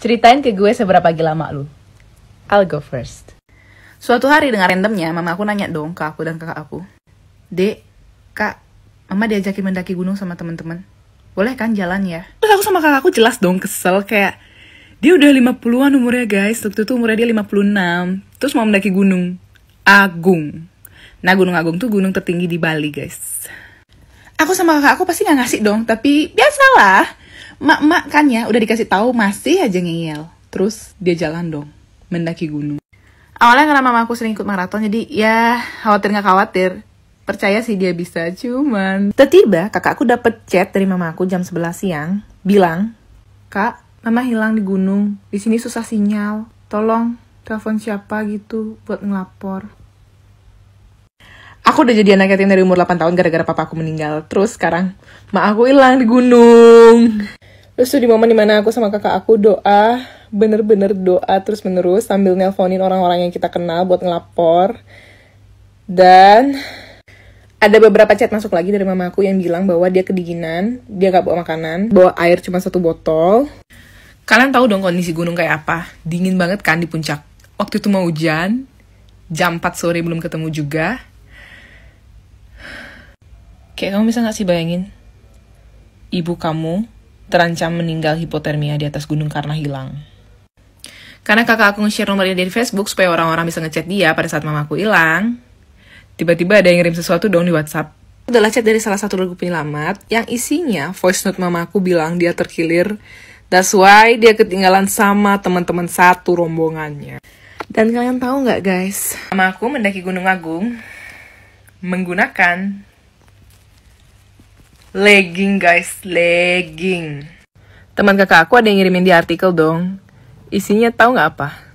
Ceritain ke gue seberapa gila mak lu. I'll go first. Suatu hari dengan randomnya, mama aku nanya dong ke aku dan kakak aku. Dek, kak, mama diajakin mendaki gunung sama temen-temen. Boleh kan jalan ya? Terus aku sama kakak aku jelas dong kesel kayak, dia udah 50-an umurnya guys, waktu itu umurnya dia 56. Terus mau mendaki gunung. Agung. Nah, Gunung Agung tuh gunung tertinggi di Bali, guys. Aku sama kakak aku pasti gak ngasih dong, tapi biasalah. Mak-mak kan ya udah dikasih tahu masih aja ngeyel. Terus dia jalan dong, mendaki gunung. Awalnya karena mama aku sering ikut maraton, jadi ya khawatir nggak khawatir. Percaya sih dia bisa, cuman... Tiba-tiba kakakku dapet chat dari mama aku jam 11 siang, bilang, Kak, mama hilang di gunung, di sini susah sinyal, tolong telepon siapa gitu buat ngelapor aku udah jadi anak yatim dari umur 8 tahun gara-gara papa aku meninggal. Terus sekarang ma aku hilang di gunung. Terus tuh di momen dimana aku sama kakak aku doa, bener-bener doa terus menerus sambil nelponin orang-orang yang kita kenal buat ngelapor. Dan ada beberapa chat masuk lagi dari mama aku yang bilang bahwa dia kedinginan, dia gak bawa makanan, bawa air cuma satu botol. Kalian tahu dong kondisi gunung kayak apa? Dingin banget kan di puncak. Waktu itu mau hujan, jam 4 sore belum ketemu juga, Kayak kamu bisa gak sih bayangin? Ibu kamu terancam meninggal hipotermia di atas gunung karena hilang. Karena kakak aku nge-share nomor dia di Facebook supaya orang-orang bisa ngechat dia pada saat mamaku hilang. Tiba-tiba ada yang ngirim sesuatu dong di WhatsApp. Adalah chat dari salah satu lagu penyelamat yang isinya voice note mamaku bilang dia terkilir. That's why dia ketinggalan sama teman-teman satu rombongannya. Dan kalian tahu nggak guys? mamaku mendaki Gunung Agung menggunakan Legging guys, legging. Teman kakak aku ada yang ngirimin di artikel dong. Isinya tahu nggak apa?